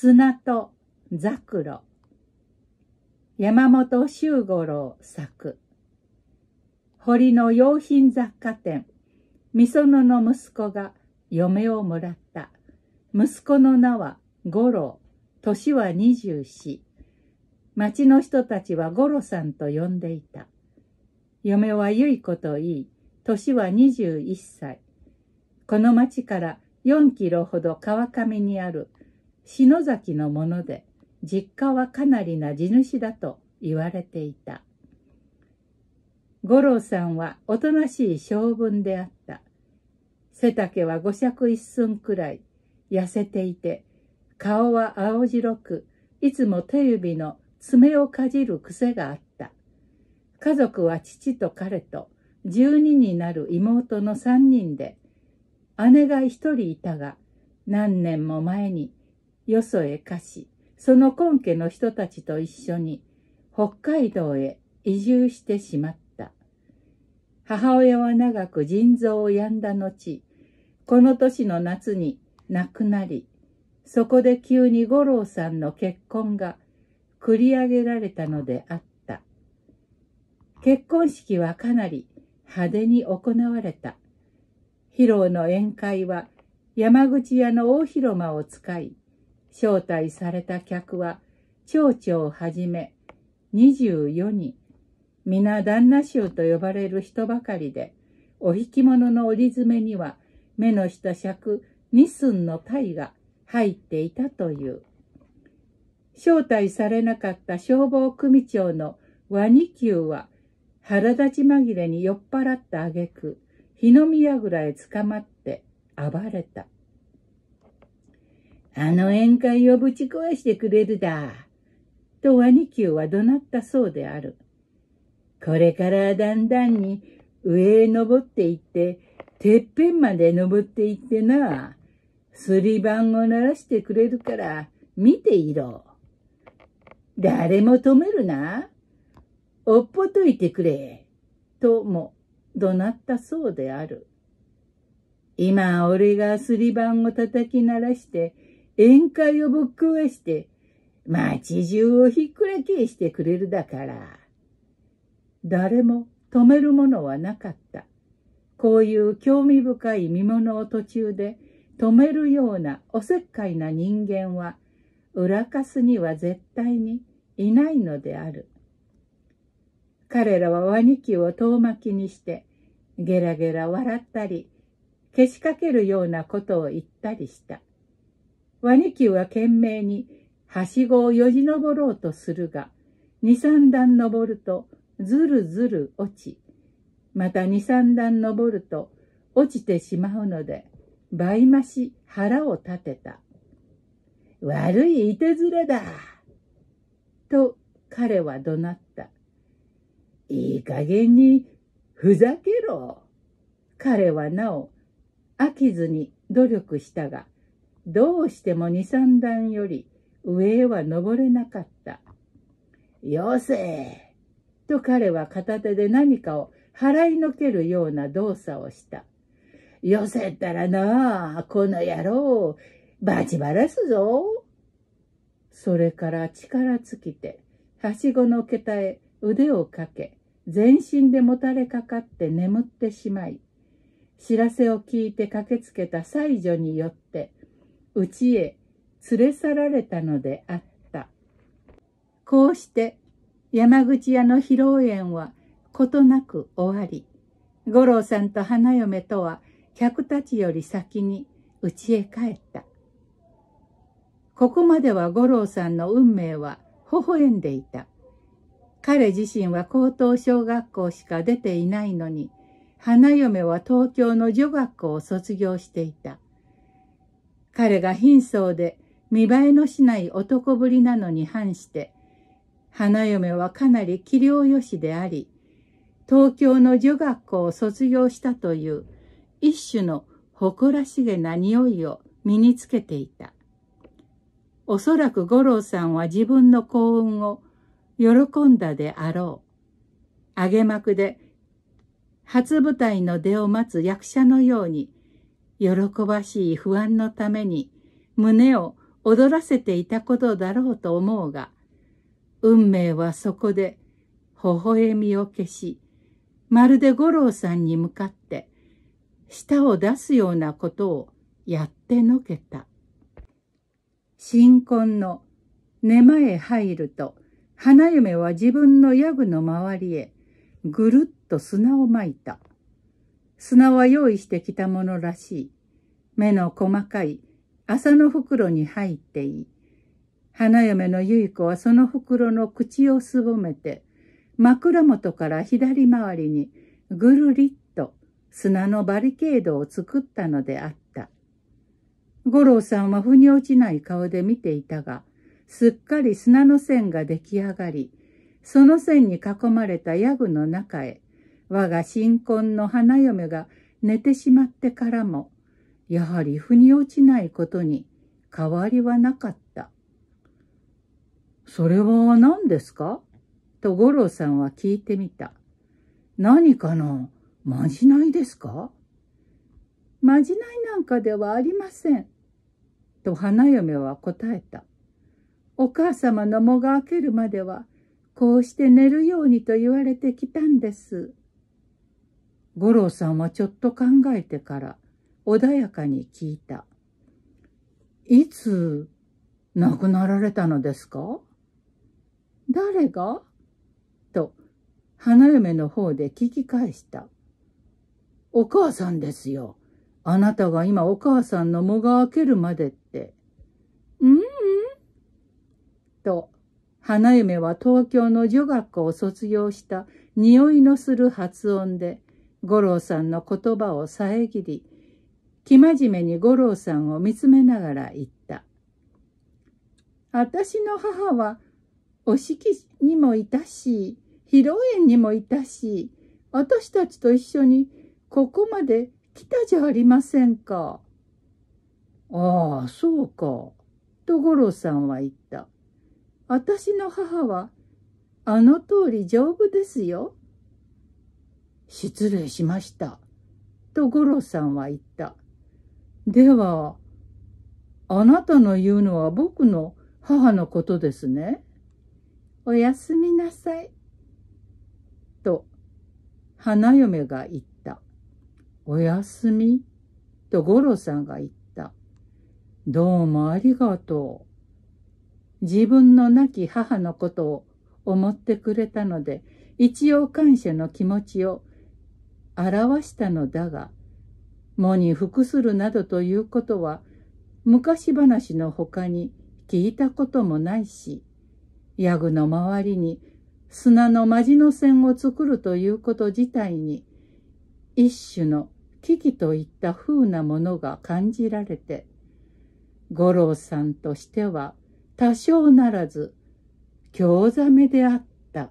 砂とザクロ山本周五郎作堀の洋品雑貨店美園の息子が嫁をもらった息子の名は五郎年は二十四町の人たちは五郎さんと呼んでいた嫁はゆい子と言い年は二十一歳この町から4キロほど川上にある篠崎のもので実家はかなりな地主だと言われていた五郎さんはおとなしい性分であった背丈は五尺一寸くらい痩せていて顔は青白くいつも手指の爪をかじる癖があった家族は父と彼と12になる妹の3人で姉が1人いたが何年も前によそへ貸し、その根家の人たちと一緒に北海道へ移住してしまった。母親は長く腎臓を病んだ後、この年の夏に亡くなり、そこで急に五郎さんの結婚が繰り上げられたのであった。結婚式はかなり派手に行われた。披露の宴会は山口屋の大広間を使い、招待された客は、町長をはじめ、24人、皆旦那衆と呼ばれる人ばかりで、お引き物の折り詰めには、目の下尺二寸の鯛が入っていたという。招待されなかった消防組長のワニ級は、腹立ち紛れに酔っ払った挙句、日の宮ぐらへ捕まって暴れた。あの宴会をぶち壊してくれるだ。とワニキューは怒鳴ったそうである。これからだんだんに上へ登っていって、てっぺんまで登っていってな。すり番を鳴らしてくれるから、見ていろ。誰も止めるな。おっぽといてくれ。とも怒鳴ったそうである。今俺がすり番を叩き鳴らして、宴会をぶっ壊して、街中をひっくらけしてくれるだから。誰も止めるものはなかった。こういう興味深い見物を途中で止めるようなおせっかいな人間は、裏かすには絶対にいないのである。彼らはワニキを遠巻きにして、ゲラゲラ笑ったり、けしかけるようなことを言ったりした。ワニキューは懸命にはしごをよじ登ろうとするが、二三段登るとずるずる落ち、また二三段登ると落ちてしまうので、倍増し腹を立てた。悪いいてずれだと彼は怒鳴った。いい加減にふざけろ彼はなお飽きずに努力したが、どうしても二三段より上へは登れなかった。よせと彼は片手で何かを払いのけるような動作をした。よせったらなあ、この野郎、バチバラすぞ。それから力尽きて、はしごの桁へ腕をかけ、全身でもたれかかって眠ってしまい、知らせを聞いて駆けつけた妻女によって、家へ連れ去られたのであった。こうして山口屋の披露宴は事なく終わり、五郎さんと花嫁とは客たちより先にうちへ帰った。ここまでは五郎さんの運命は微笑んでいた。彼自身は高等小学校しか出ていないのに、花嫁は東京の女学校を卒業していた。彼が貧相で見栄えのしない男ぶりなのに反して、花嫁はかなり器量よしであり、東京の女学校を卒業したという一種の誇らしげな匂いを身につけていた。おそらく五郎さんは自分の幸運を喜んだであろう。揚げ幕で初舞台の出を待つ役者のように喜ばしい不安のために胸を躍らせていたことだろうと思うが、運命はそこで微笑みを消し、まるで五郎さんに向かって舌を出すようなことをやってのけた。新婚の寝間へ入ると、花嫁は自分のヤグの周りへぐるっと砂をまいた。砂は用意してきたものらしい。目の細かい麻の袋に入っていい。花嫁の結子はその袋の口をすぼめて、枕元から左回りにぐるりっと砂のバリケードを作ったのであった。五郎さんは腑に落ちない顔で見ていたが、すっかり砂の線が出来上がり、その線に囲まれたヤグの中へ我が新婚の花嫁が寝てしまってからも、やはり腑に落ちないことに変わりはなかった。それは何ですかと五郎さんは聞いてみた。何かのまじないですかまじないなんかではありません。と花嫁は答えた。お母様の喪が明けるまでは、こうして寝るようにと言われてきたんです。五郎さんはちょっと考えてから穏やかに聞いた。いつ亡くなられたのですか誰がと花嫁の方で聞き返した。お母さんですよ。あなたが今お母さんの喪が明けるまでって。うん、うん、と、花嫁は東京の女学校を卒業した匂いのする発音で五郎さんの言葉を遮り、生真面目に五郎さんを見つめながら言った。私の母は、お式にもいたし、披露宴にもいたし、私たちと一緒にここまで来たじゃありませんか。ああ、そうか。と五郎さんは言った。私の母は、あの通り丈夫ですよ。失礼しました。と五郎さんは言った。では、あなたの言うのは僕の母のことですね。おやすみなさい。と、花嫁が言った。おやすみ。と五郎さんが言った。どうもありがとう。自分の亡き母のことを思ってくれたので、一応感謝の気持ちを表したのだが、喪に服するなどということは、昔話の他に聞いたこともないし、ヤグの周りに砂の魔じの線を作るということ自体に、一種の危機といった風なものが感じられて、五郎さんとしては多少ならず、興ざめであった。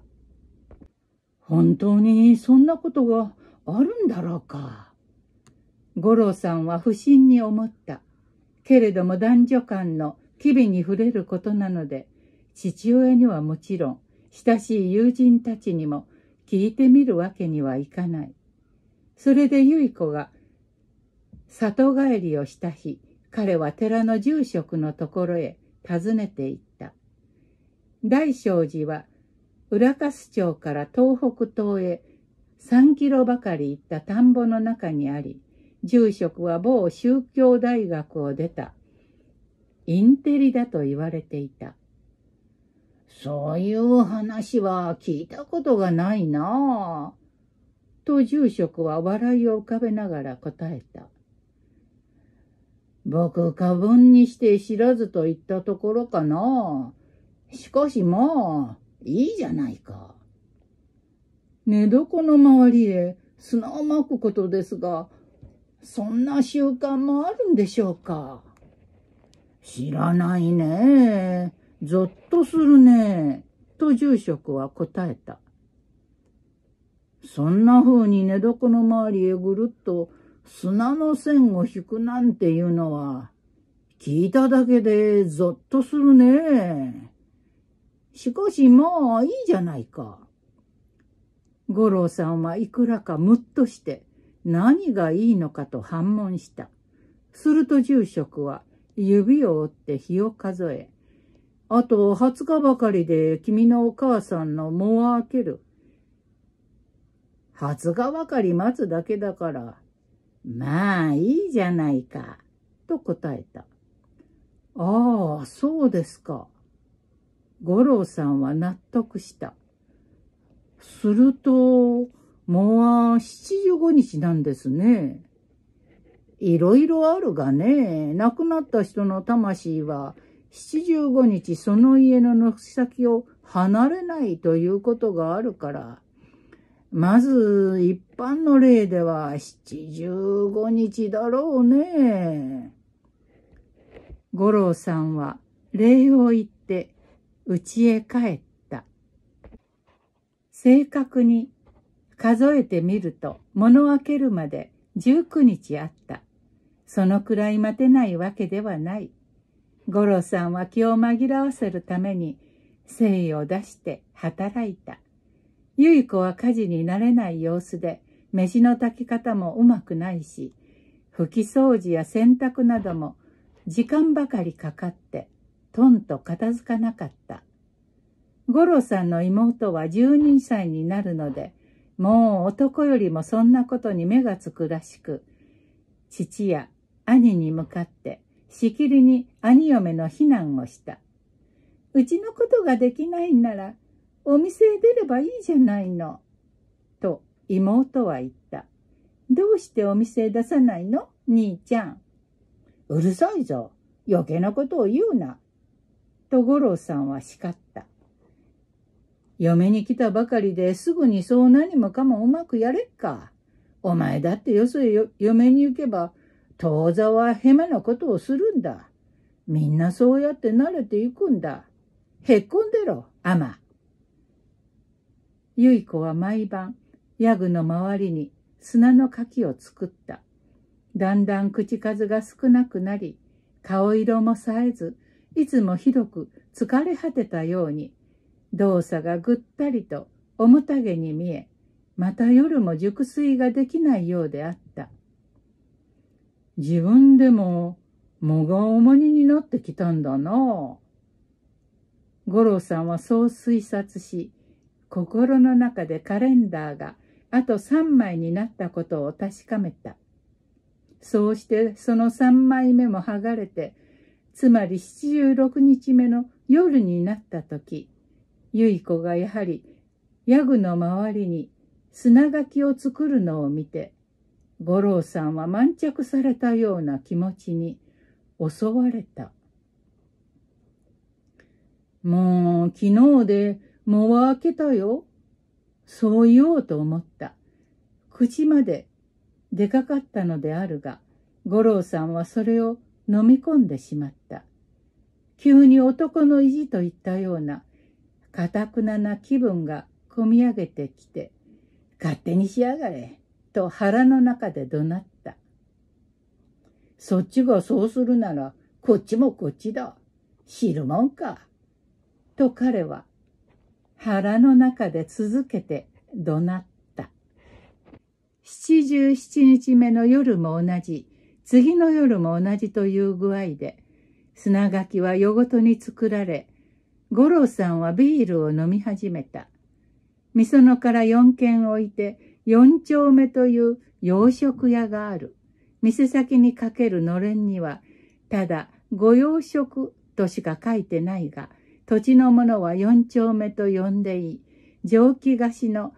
本当にそんなことがあるんだろうか。五郎さんは不審に思った。けれども男女間の機微に触れることなので、父親にはもちろん、親しい友人たちにも聞いてみるわけにはいかない。それで結子が里帰りをした日、彼は寺の住職のところへ訪ねて行った。大聖寺は浦粕町から東北東へ3キロばかり行った田んぼの中にあり、住職は某宗教大学を出た。インテリだと言われていた。そういう話は聞いたことがないなあ。と住職は笑いを浮かべながら答えた。僕過分にして知らずと言ったところかな。しかしまあ、いいじゃないか。寝床の周りへ砂をまくことですが、そんな習慣もあるんでしょうか知らないね。ぞっとするね。と住職は答えた。そんな風に寝床の周りへぐるっと砂の線を引くなんていうのは、聞いただけでぞっとするね。しかしまあいいじゃないか。五郎さんはいくらかむっとして何がいいのかと反問した。すると住職は指を折って日を数え、あと20日ばかりで君のお母さんの藻を開ける。20日ばかり待つだけだから、まあいいじゃないか、と答えた。ああ、そうですか。五郎さんは納得した。すると、もう75日なんですね。いろいろあるがね、亡くなった人の魂は75日その家の軒先を離れないということがあるから、まず一般の例では75日だろうね。五郎さんは礼を言って家へ帰った。正確に数えてみると物開けるまで19日あった。そのくらい待てないわけではない。五郎さんは気を紛らわせるために誠意を出して働いた。ゆい子は家事になれない様子で飯の炊き方もうまくないし、拭き掃除や洗濯なども時間ばかりかかってとんと片付かなかった。五郎さんの妹は12歳になるので、もう男よりもそんなことに目がつくらしく、父や兄に向かって、しきりに兄嫁の非難をした。うちのことができないんなら、お店へ出ればいいじゃないの。と妹は言った。どうしてお店へ出さないの兄ちゃん。うるさいぞ。余計なことを言うな。と五郎さんは叱った。嫁に来たばかりですぐにそう何もかもうまくやれっか。お前だってよそへ嫁に行けば、当座はヘマなことをするんだ。みんなそうやって慣れていくんだ。へっこんでろ、あま。ゆい子は毎晩、ヤグの周りに砂のかきを作った。だんだん口数が少なくなり、顔色も冴えず、いつもひどく疲れ果てたように、動作がぐったりと重たげに見え、また夜も熟睡ができないようであった。自分でも、もが重荷になってきたんだな五郎さんはそう推察し、心の中でカレンダーがあと3枚になったことを確かめた。そうしてその3枚目も剥がれて、つまり76日目の夜になった時、ゆい子がやはりヤグの周りに砂垣を作るのを見て五郎さんは満着されたような気持ちに襲われた。もう昨日でもう開けたよ。そう言おうと思った。口まで出かかったのであるが、五郎さんはそれを飲み込んでしまった。急に男の意地といったようなかたくなな気分がこみ上げてきて、勝手にしやがれ、と腹の中で怒鳴った。そっちがそうするなら、こっちもこっちだ。知るもんか。と彼は腹の中で続けて怒鳴った。七十七日目の夜も同じ、次の夜も同じという具合で、砂垣は夜ごとに作られ、五郎さんはビールを飲み始めた。みそのから4軒置いて、4丁目という洋食屋がある。店先にかけるのれんには、ただ、ご洋食としか書いてないが、土地のものは4丁目と呼んでいい。蒸気菓子の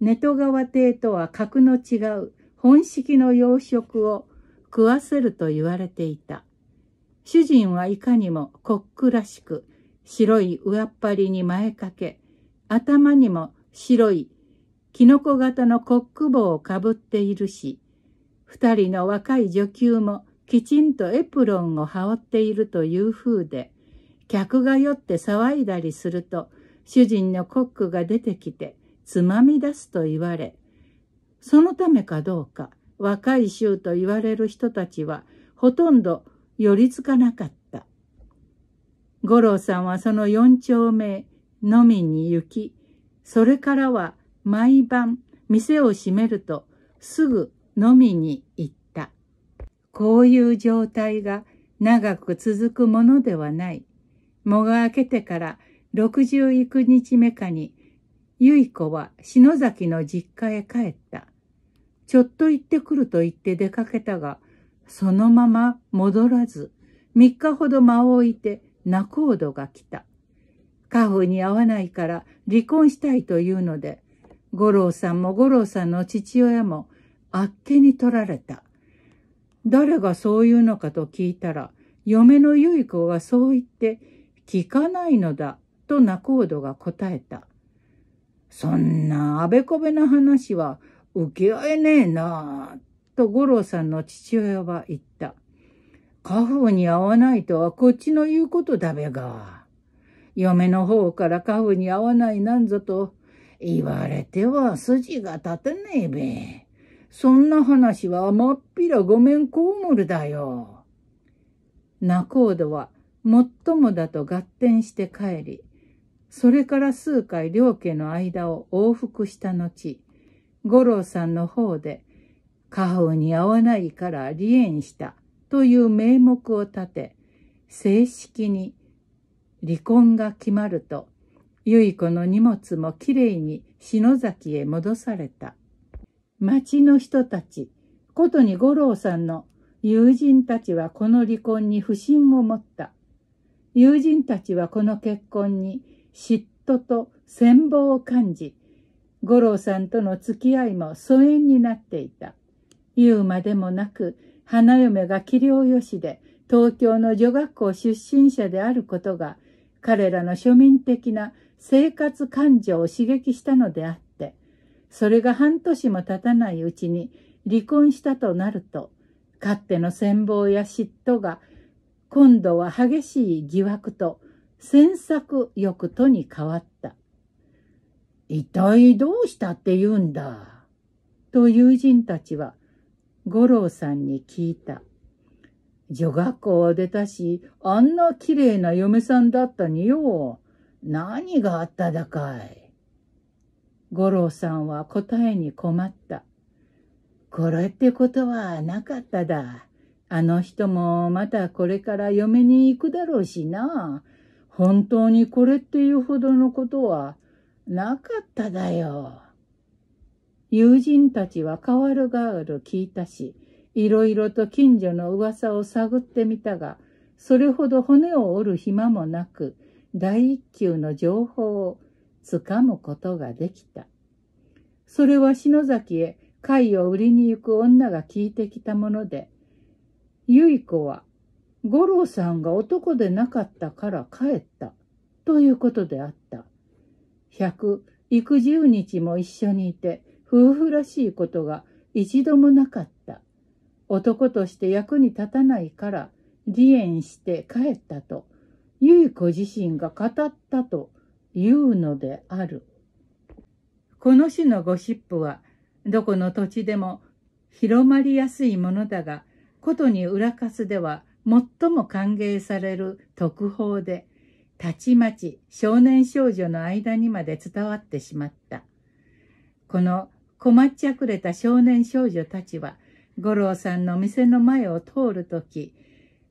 根戸川邸とは格の違う本式の洋食を食わせると言われていた。主人はいかにもコックらしく、白い上っ張りに前掛け、頭にも白いキノコ型のコック帽をかぶっているし、二人の若い女給もきちんとエプロンを羽織っているという風で、客が酔って騒いだりすると、主人のコックが出てきて、つまみ出すと言われ、そのためかどうか、若い衆と言われる人たちは、ほとんど寄りつかなかった。五郎さんはその四丁目のみに行き、それからは毎晩店を閉めるとすぐ飲みに行った。こういう状態が長く続くものではない。もが明けてから6幾日目かに、ゆい子は篠崎の実家へ帰った。ちょっと行ってくると言って出かけたが、そのまま戻らず、3日ほど間を置いて仲人が来た。家父に会わないから離婚したいというので、五郎さんも五郎さんの父親もあっけに取られた。誰がそう言うのかと聞いたら、嫁のゆい子がそう言って、聞かないのだ、と仲人が答えた。そんなあべこべな話は受け合えねえなと五郎さんの父親は言った。家父に会わないとはこっちの言うことだべが、嫁の方から家父に会わないなんぞと言われては筋が立たねえべ。そんな話はまっぴらごめんこうもるだよ。仲人はもっともだと合点して帰り、それから数回両家の間を往復した後、五郎さんの方で、家宝に合わないから離縁したという名目を立て、正式に離婚が決まると、結子の荷物もきれいに篠崎へ戻された。町の人たち、ことに五郎さんの友人たちはこの離婚に不信を持った。友人たちはこの結婚に嫉妬と羨望を感じ、五郎さんとの付き合いも疎遠になっていた。言うまでもなく、花嫁が器量よしで、東京の女学校出身者であることが、彼らの庶民的な生活感情を刺激したのであって、それが半年も経たないうちに離婚したとなると、かつての戦望や嫉妬が、今度は激しい疑惑と、詮索欲とに変わった。一体どうしたって言うんだ。と友人たちは五郎さんに聞いた。女学校を出たし、あんな綺麗な嫁さんだったによ。何があっただかい。五郎さんは答えに困った。これってことはなかっただ。あの人もまたこれから嫁に行くだろうしな。本当にこれっていうほどのことはなかっただよ。友人たちは変わる変わる聞いたし、いろいろと近所の噂を探ってみたが、それほど骨を折る暇もなく、第一級の情報をつかむことができた。それは篠崎へ貝を売りに行く女が聞いてきたもので、ゆい子は、五郎さんが男でなかったから帰った、ということであった。百、幾十日も一緒にいて、夫婦らしいことが一度もなかった。男として役に立たないから離縁して帰ったと、結子自身が語ったというのである。この種のゴシップは、どこの土地でも広まりやすいものだが、ことに裏かすでは最も歓迎される特報で、たちまち少年少女の間にまで伝わってしまった。この困っちゃくれた少年少女たちは、五郎さんの店の前を通るとき、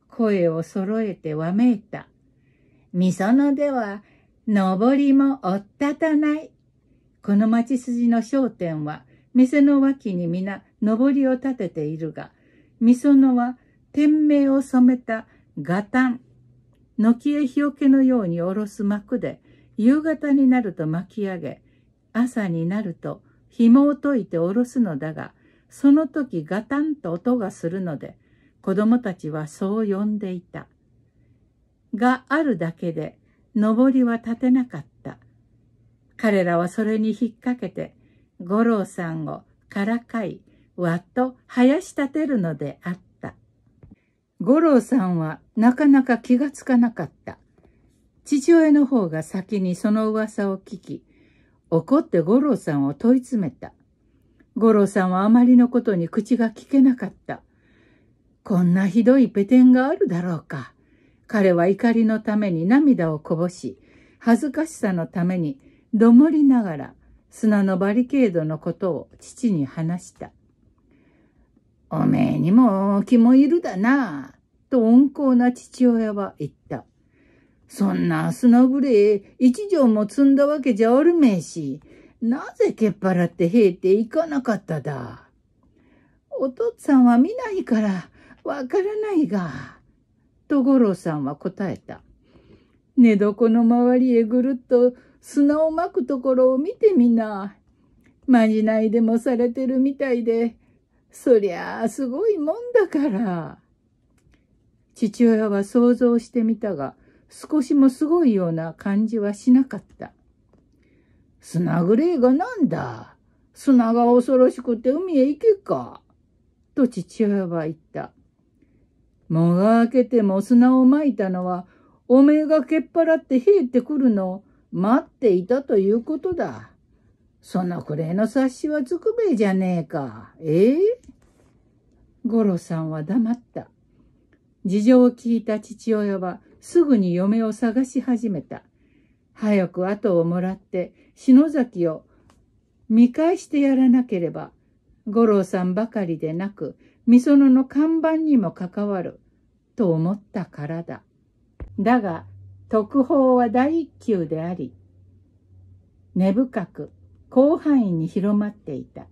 声を揃えてわめいた。みそのでは、上りもおったたない。この町筋の商店は、店の脇に皆、上りを立てているが、みそのは、天命を染めたガタン。軒へ日よけのように下ろす幕で、夕方になると巻き上げ、朝になると紐を解いて下ろすのだが、その時ガタンと音がするので、子供たちはそう呼んでいた。があるだけで、登りは立てなかった。彼らはそれに引っ掛けて、五郎さんをからかい、わっと生やし立てるのであった。五郎さんはなかなか気がつかなかった。父親の方が先にその噂を聞き、怒って五郎さんを問い詰めた。五郎さんはあまりのことに口が聞けなかった。こんなひどいペテンがあるだろうか。彼は怒りのために涙をこぼし、恥ずかしさのためにどもりながら砂のバリケードのことを父に話した。おめえにも気もいるだなと温厚な父親は言った。そんな砂ぶぐれえ一条も積んだわけじゃあるめえし、なぜけっぱらって平えていかなかっただ。お父っつぁんは見ないから、わからないが。と五郎さんは答えた。寝床の周りへぐるっと砂をまくところを見てみな。まじないでもされてるみたいで、そりゃあすごいもんだから。父親は想像してみたが、少しもすごいような感じはしなかった。砂グレーがなんだ砂が恐ろしくて海へ行けか。と父親は言った。もが開けても砂をまいたのは、おめえがけっ払って冷えてくるのを待っていたということだ。そのくれの察しはつくべえじゃねえか。ええ五郎さんは黙った。事情を聞いた父親は、すぐに嫁を探し始めた。早く後をもらって篠崎を見返してやらなければ、五郎さんばかりでなく、みそのの看板にも関わる、と思ったからだ。だが、特報は第一級であり、根深く、広範囲に広まっていた。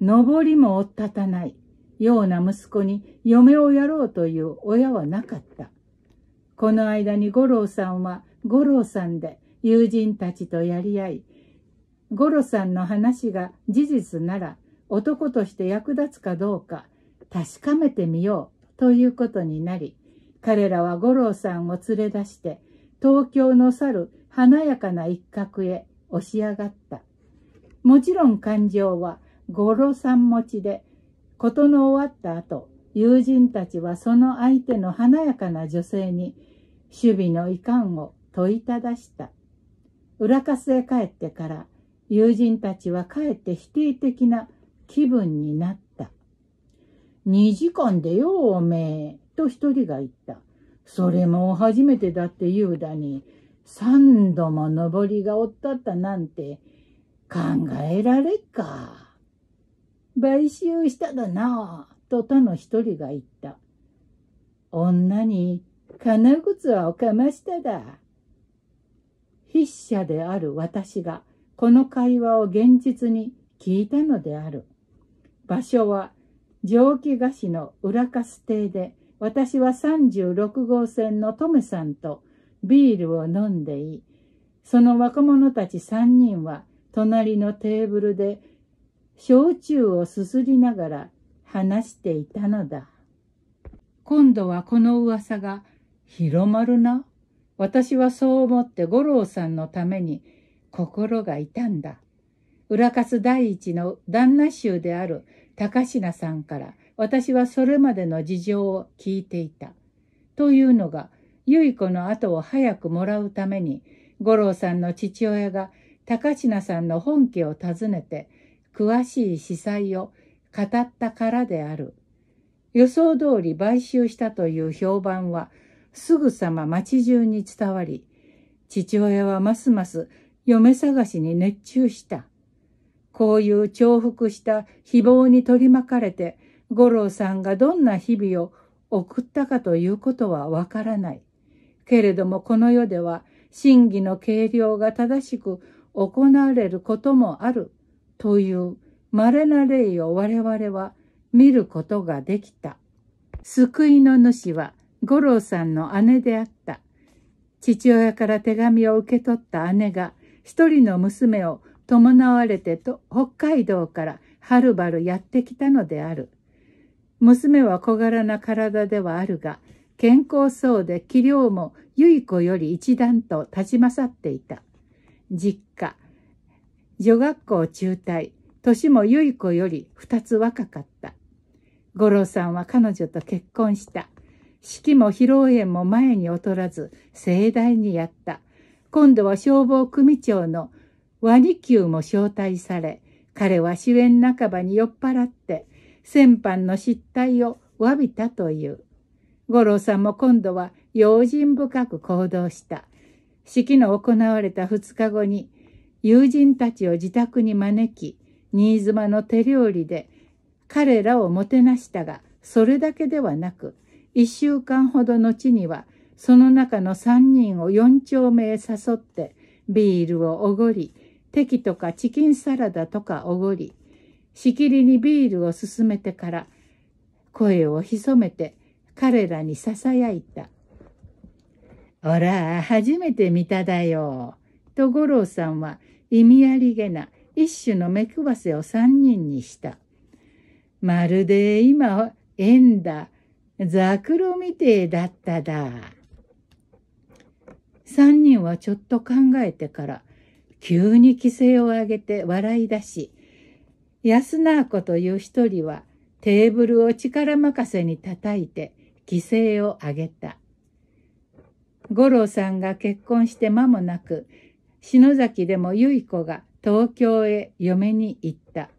上りもおったたない、ような息子に嫁をやろうという親はなかった。この間に五郎さんは五郎さんで友人たちとやり合い、五郎さんの話が事実なら男として役立つかどうか確かめてみようということになり、彼らは五郎さんを連れ出して東京の去る華やかな一角へ押し上がった。もちろん感情は五郎さん持ちで、事の終わった後、友人たちはその相手の華やかな女性に守備の遺憾を問いただした。裏稼へ帰ってから友人たちはかえって否定的な気分になった。2時間でよおめえ、と一人が言った。それも初めてだって言うだに、三度も登りがおったったなんて考えられっか。買収しただな。と他の一人が言った。女に金靴はおかましただ。筆者である私がこの会話を現実に聞いたのである。場所は蒸気菓子の裏カス亭で私は36号線のトムさんとビールを飲んでいい。その若者たち3人は隣のテーブルで焼酎をすすりながら話していたのだ。今度はこの噂が広まるな。私はそう思って五郎さんのために心が痛んだ。裏勝第一の旦那衆である高階さんから私はそれまでの事情を聞いていた。というのが、結子の後を早くもらうために、五郎さんの父親が高階さんの本家を訪ねて、詳しい司祭を語ったからである。予想通り買収したという評判はすぐさま町中に伝わり、父親はますます嫁探しに熱中した。こういう重複した誹謗に取り巻かれて、五郎さんがどんな日々を送ったかということはわからない。けれどもこの世では真偽の計量が正しく行われることもあるという稀な霊を我々は見ることができた。救いの主は五郎さんの姉であった。父親から手紙を受け取った姉が一人の娘を伴われてと北海道からはるばるやってきたのである。娘は小柄な体ではあるが、健康そうで器量も結子より一段と立ち勝っていた。実家、女学校中退、年もゆい子より二つ若かった。五郎さんは彼女と結婚した。式も披露宴も前に劣らず盛大にやった。今度は消防組長のワニ球も招待され、彼は主演半ばに酔っ払って、先般の失態を詫びたという。五郎さんも今度は用心深く行動した。式の行われた2日後に、友人たちを自宅に招き、新妻の手料理で彼らをもてなしたが、それだけではなく、1週間ほど後には、その中の3人を4丁目へ誘って、ビールをおごり、敵とかチキンサラダとかおごり、しきりにビールを勧めてから、声を潜めて彼らに囁いた。おら、初めて見ただよ。と五郎さんは意味ありげな一種の目くばせを三人にした。まるで今、縁だ、ザクロみてえだっただ。三人はちょっと考えてから、急に規制を上げて笑い出し、安な子という一人はテーブルを力任せに叩いて規制を上げた。五郎さんが結婚して間もなく、篠崎でも結子が東京へ嫁に行った。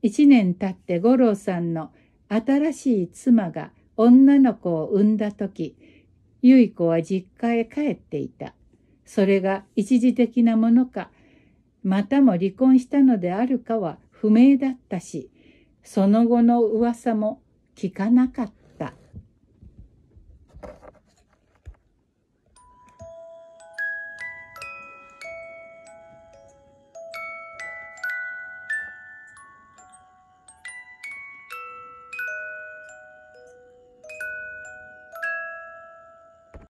一年経って五郎さんの新しい妻が女の子を産んだ時、結子は実家へ帰っていた。それが一時的なものか、またも離婚したのであるかは不明だったし、その後の噂も聞かなかった。